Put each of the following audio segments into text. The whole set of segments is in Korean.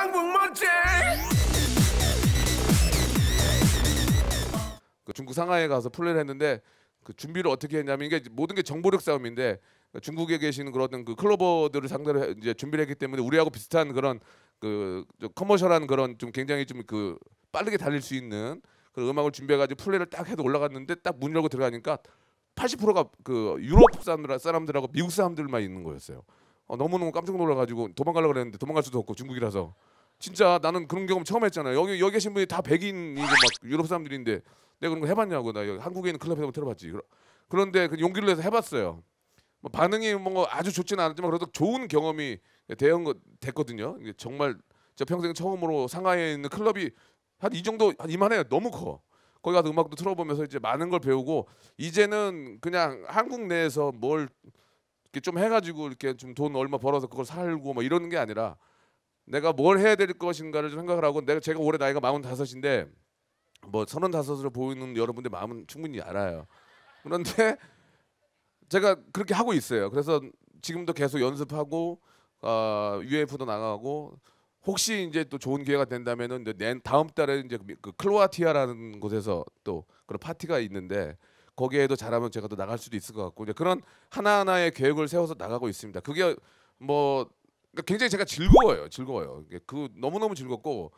한국 멋지! 그 중국 상하이에 가서 플레이를 했는데 그 준비를 어떻게 했냐면 이게 모든 게 정보력 싸움인데 중국에 계시는 그런 그 클로버들을 상대로 이제 준비를 했기 때문에 우리하고 비슷한 그런 그 커머셜한 그런 좀 굉장히 좀 그 빠르게 달릴 수 있는 그 음악을 준비해가지고 플레이를 딱 해도 올라갔는데 딱 문 열고 들어가니까 80%가 그 유럽 사람들 사람들하고 미국 사람들만 있는 거였어요. 어, 너무너무 깜짝 놀라가지고 도망가려고 그랬는데 도망갈 수도 없고 중국이라서 진짜 나는 그런 경험 처음 했잖아요. 여기 여기 계신 분이 다 백인이고 막 유럽 사람들인데 내가 그런 거 해봤냐고 나 여기 한국에 있는 클럽에서 들어봤지 그런데 그 용기를 내서 해봤어요. 뭐 반응이 뭔가 아주 좋지는 않았지만 그래도 좋은 경험이 대형 됐거든요. 정말 제 평생 처음으로 상하이에 있는 클럽이 한 이 정도 한 이만해요. 너무 커. 거기 가서 음악도 틀어보면서 이제 많은 걸 배우고 이제는 그냥 한국 내에서 뭘 이렇게 좀 해가지고 이렇게 좀 돈 얼마 벌어서 그걸 살고 뭐 이러는 게 아니라 내가 뭘 해야 될 것인가를 생각을 하고 내가 제가 올해 나이가 마흔 다섯인데 뭐 서른 다섯으로 보이는 여러분들 마음은 충분히 알아요. 그런데 제가 그렇게 하고 있어요. 그래서 지금도 계속 연습하고 어, UF도 나가고 혹시 이제 또 좋은 기회가 된다면은 이제 낸 다음 달에 이제 그 클로아티아라는 곳에서 또 그런 파티가 있는데 거기에도 잘하면 제가 또 나갈 수도 있을 것 같고 이제 그런 하나하나의 계획을 세워서 나가고 있습니다. 그게 뭐 그러니까 굉장히 제가 즐거워요. 즐거워요. 그 너무너무 즐겁고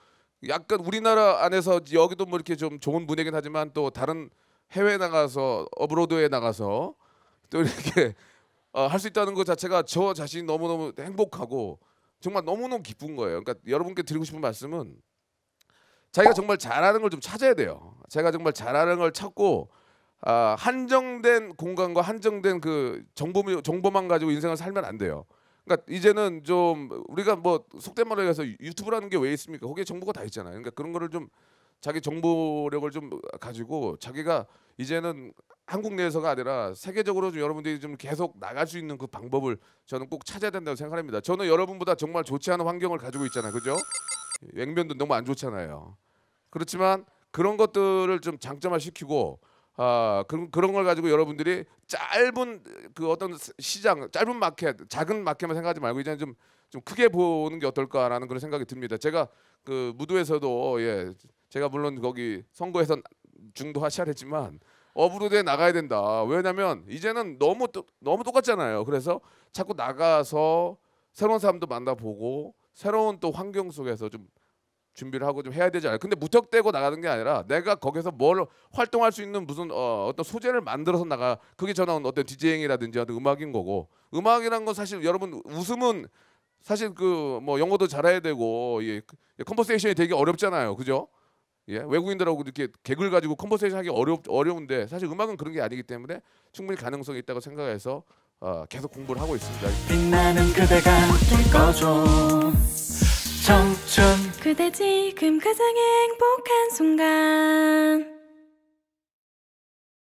약간 우리나라 안에서 여기도 뭐 이렇게 좀 좋은 분위기긴 하지만 또 다른 해외 나가서 어브로드에 나가서 또 이렇게 어, 할수 있다는 것 자체가 저 자신이 너무너무 행복하고 정말 너무너무 기쁜 거예요. 그러니까 여러분께 드리고 싶은 말씀은 자기가 정말 잘하는 걸 좀 찾아야 돼요. 제가 정말 잘하는 걸 찾고 아, 한정된 공간과 한정된 그 정보 정보만 가지고 인생을 살면 안 돼요. 그러니까 이제는 좀 우리가 뭐 속된 말로 해서 유튜브라는 게 왜 있습니까? 거기에 정보가 다 있잖아요. 그러니까 그런 거를 좀 자기 정보력을 좀 가지고 자기가 이제는 한국 내에서가 아니라 세계적으로 좀 여러분들이 좀 계속 나갈 수 있는 그 방법을 저는 꼭 찾아야 된다고 생각합니다. 저는 여러분보다 정말 좋지 않은 환경을 가지고 있잖아요. 그죠? 웽면도 예, 너무 안 좋잖아요. 그렇지만 그런 것들을 좀 장점화시키고 아 그런 그런 걸 가지고 여러분들이 짧은 그 어떤 시장 짧은 마켓 작은 마켓만 생각하지 말고 이제는 좀 좀 크게 보는 게 어떨까라는 그런 생각이 듭니다. 제가 그 무도에서도 예 제가 물론 거기 선거에서 중도 하차했지만 어부로드에 나가야 된다. 왜냐면 이제는 너무 또, 너무 똑같잖아요. 그래서 자꾸 나가서 새로운 사람도 만나보고 새로운 또 환경 속에서 좀 준비를 하고 좀 해야 되잖아요 근데 무턱대고 나가는 게 아니라 내가 거기서 뭘 활동할 수 있는 무슨 어, 어떤 소재를 만들어서 나가. 그게 저는 어떤 디제잉이라든지 어떤 음악인 거고. 음악이란 건 사실 여러분 웃음은 사실 그 뭐 영어도 잘해야 되고 예, 컨버세이션이 되게 어렵잖아요. 그죠? 예, 외국인들하고 이렇게 개그를 가지고 컨버세이션 하기 어려 어려운데 사실 음악은 그런 게 아니기 때문에 충분히 가능성이 있다고 생각해서 어, 계속 공부를 하고 있습니다. 빛나는 그대가 되어줘 청춘 그대 지금 가장 행복한 순간